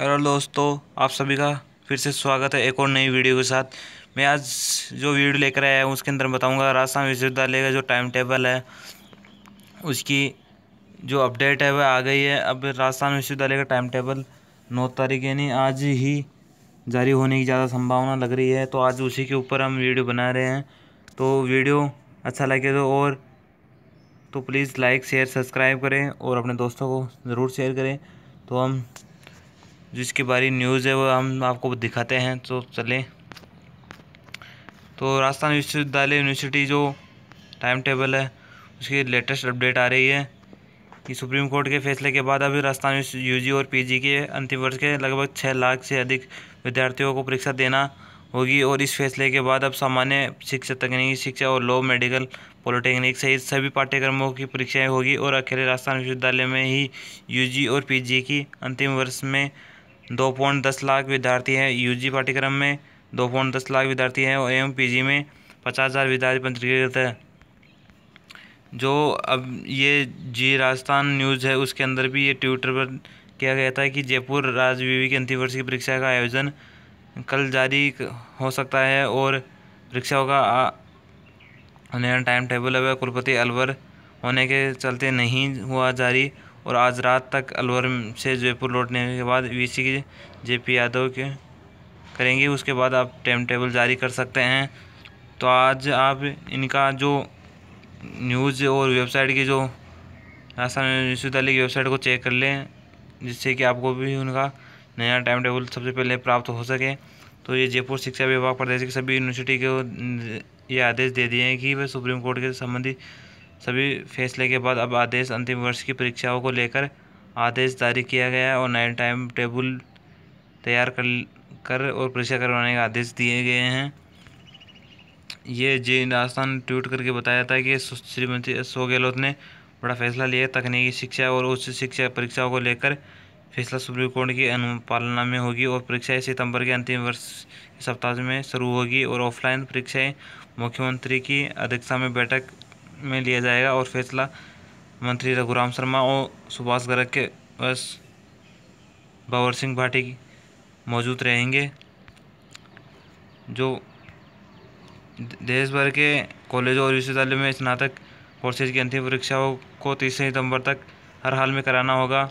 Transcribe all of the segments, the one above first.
hello दोस्तों आप सभी का फिर से स्वागत है एक और नई वीडियो के साथ मैं आज जो वीडियो लेकर आया हूँ उसके अंदर बताऊँगा राजस्थान विश्वविद्यालय का जो टाइम टेबल है उसकी जो अपडेट है वह आ गई है अब राजस्थान विश्वविद्यालय का टाइम टेबल नौ तारीख यानी आज ही जारी होने की ज़्यादा संभावना लग रही है तो आज उसी के ऊपर हम वीडियो बना रहे हैं तो वीडियो अच्छा लगे तो और तो प्लीज़ लाइक शेयर सब्सक्राइब करें और अपने दोस्तों को ज़रूर शेयर करें तो हम जिसके बारे न्यूज़ है वो हम आपको दिखाते हैं तो चलें तो राजस्थान विश्वविद्यालय यूनिवर्सिटी जो टाइम टेबल है उसकी लेटेस्ट अपडेट आ रही है कि सुप्रीम कोर्ट के फैसले के बाद अभी राजस्थान यूजी और पीजी के अंतिम वर्ष के लगभग छः लाख से अधिक विद्यार्थियों को परीक्षा देना होगी और इस फैसले के बाद अब सामान्य शिक्षा तकनीकी शिक्षा और लॉ मेडिकल पॉलिटेक्निक सहित सभी पाठ्यक्रमों की परीक्षाएं होगी और अकेले राजस्थान विश्वविद्यालय में ही यूजी और पीजी की अंतिम वर्ष में दो पॉइंट दस लाख विद्यार्थी हैं यूजी पाठ्यक्रम में दो पॉइंट दस लाख विद्यार्थी हैं और एवं जी में पचास हज़ार विद्यार्थी पंजीकृत है जो अब ये जी राजस्थान न्यूज़ है उसके अंदर भी ये ट्विटर पर किया गया था कि जयपुर राज्य विवि की अंतिम वर्ष की परीक्षा का आयोजन कल जारी हो सकता है और परीक्षाओं का नया टाइम टेबल अब कुलपति अलवर होने के चलते नहीं हुआ जारी और आज रात तक अलवर से जयपुर लौटने के बाद VC C J P Yadav के करेंगे उसके बाद आप टाइम टेबल जारी कर सकते हैं तो आज आप इनका जो न्यूज़ और वेबसाइट की जो राजस्थान विश्वविद्यालय की वेबसाइट को चेक कर लें जिससे कि आपको भी उनका नया टाइम टेबल सबसे पहले प्राप्त हो सके तो ये जयपुर शिक्षा विभाग प्रदेश की सभी यूनिवर्सिटी को ये आदेश दे दिए हैं कि वे सुप्रीम कोर्ट के संबंधित सभी फैसले के बाद अब आदेश अंतिम वर्ष की परीक्षाओं को लेकर आदेश जारी किया गया है और नए टाइम टेबल तैयार कर कर और परीक्षा करवाने के आदेश दिए गए हैं ये जे राजस्थान ट्वीट करके बताया था कि श्रीमती अशोक गहलोत ने बड़ा फैसला लिया तकनीकी शिक्षा और उच्च शिक्षा परीक्षाओं को लेकर फैसला सुप्रीम कोर्ट की अनुपालना में होगी और परीक्षाएं सितंबर के अंतिम वर्ष सप्ताह में शुरू होगी और ऑफलाइन परीक्षाएं मुख्यमंत्री की अध्यक्षता में बैठक में लिया जाएगा और फैसला मंत्री रघुराम शर्मा और सुभाष गर्ग के बस भंवर सिंह भाटी मौजूद रहेंगे जो देश भर के कॉलेजों और विश्वविद्यालय में स्नातक कोर्सेज की अंतिम परीक्षाओं को तीस सितंबर तक हर हाल में कराना होगा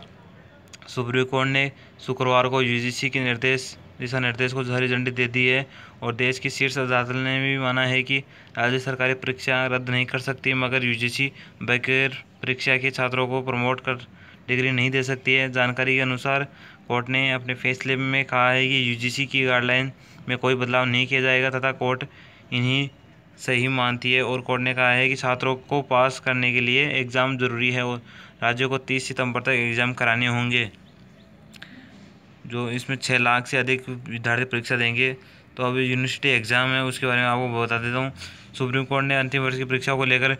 सुप्रीम कोर्ट ने शुक्रवार को यूजीसी के निर्देश दिशा निर्देश को हरी झंडी दे दी है और देश की शीर्ष अदालत ने भी माना है कि राज्य सरकारी परीक्षा रद्द नहीं कर सकती मगर यूजीसी बगैर परीक्षा के छात्रों को प्रमोट कर डिग्री नहीं दे सकती है जानकारी के अनुसार कोर्ट ने अपने फैसले में कहा है कि यू की गाइडलाइन में कोई बदलाव नहीं किया जाएगा तथा कोर्ट इन्हीं सही मानती है और कोर्ट ने कहा है कि छात्रों को पास करने के लिए एग्ज़ाम ज़रूरी है और राज्यों को 30 सितंबर तक एग्ज़ाम कराने होंगे जो इसमें छः लाख से अधिक विद्यार्थी परीक्षा देंगे तो अब यूनिवर्सिटी एग्ज़ाम है उसके बारे में आपको बता देता हूँ सुप्रीम कोर्ट ने अंतिम वर्ष की परीक्षा को लेकर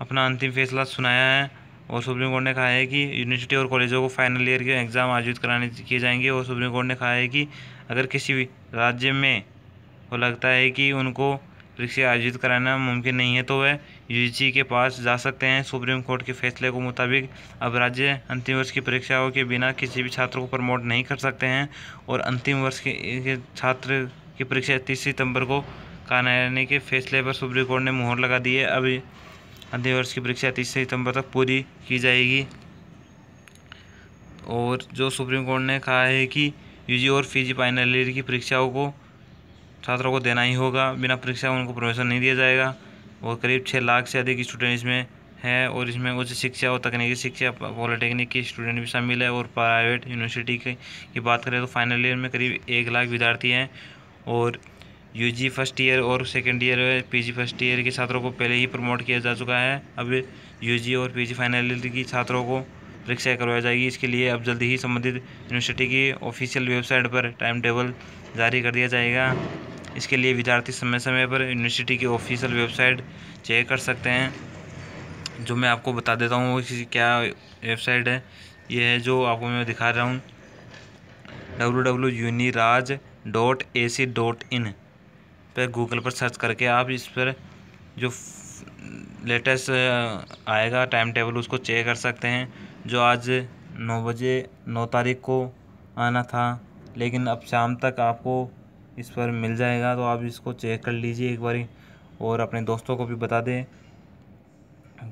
अपना अंतिम फैसला सुनाया है और सुप्रीम कोर्ट ने कहा है कि यूनिवर्सिटी और कॉलेजों को फाइनल ईयर के एग्ज़ाम आयोजित कराने किए जाएंगे और सुप्रीम कोर्ट ने कहा है कि अगर किसी राज्य में वो लगता है कि उनको परीक्षा आयोजित कराना मुमकिन नहीं है तो वह यूजीसी के पास जा सकते हैं सुप्रीम कोर्ट के फैसले के मुताबिक अब राज्य अंतिम वर्ष की परीक्षाओं के बिना किसी भी छात्र को प्रमोट नहीं कर सकते हैं और अंतिम वर्ष के छात्र की परीक्षा तीस सितंबर को कराने के फैसले पर सुप्रीम कोर्ट ने मुहर लगा दी है अब अंतिम वर्ष की परीक्षा तीस सितंबर तक पूरी की जाएगी और जो सुप्रीम कोर्ट ने कहा है कि यूजी और पीजी फाइनल ईयर की परीक्षाओं को छात्रों को देना ही होगा बिना परीक्षा उनको प्रमोशन नहीं दिया जाएगा और करीब छः लाख से अधिक स्टूडेंट इसमें हैं और इसमें उच्च शिक्षा और तकनीकी शिक्षा पॉलिटेक्निक के स्टूडेंट भी शामिल है और प्राइवेट यूनिवर्सिटी की, की बात करें तो फाइनल ईयर में करीब एक लाख विद्यार्थी हैं और यूजी फर्स्ट ईयर और second year PG first year के छात्रों को पहले ही प्रमोट किया जा चुका है अब यूजी और पीजी फाइनल ईयर की छात्रों को परीक्षा करवाई जाएगी इसके लिए अब जल्दी ही संबंधित यूनिवर्सिटी की ऑफिशियल वेबसाइट पर टाइम टेबल जारी कर दिया जाएगा इसके लिए विद्यार्थी समय समय पर यूनिवर्सिटी की ऑफिशियल वेबसाइट चेक कर सकते हैं जो मैं आपको बता देता हूँ क्या वेबसाइट है ये है जो आपको मैं दिखा रहा हूँ W W Uniraj dot A C dot in पर गूगल पर सर्च करके आप इस पर जो लेटेस्ट आएगा टाइम टेबल उसको चेक कर सकते हैं जो आज नौ बजे नौ तारीख को आना था लेकिन अब शाम तक आपको इस पर मिल जाएगा तो आप इसको चेक कर लीजिए एक बारी और अपने दोस्तों को भी बता दें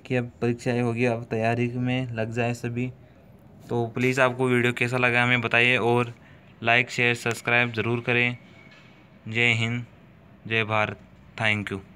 कि अब परीक्षाएँ होगी अब तैयारी में लग जाए सभी तो प्लीज़ आपको वीडियो कैसा लगा हमें बताइए और लाइक शेयर सब्सक्राइब ज़रूर करें जय हिंद जय भारत थैंक यू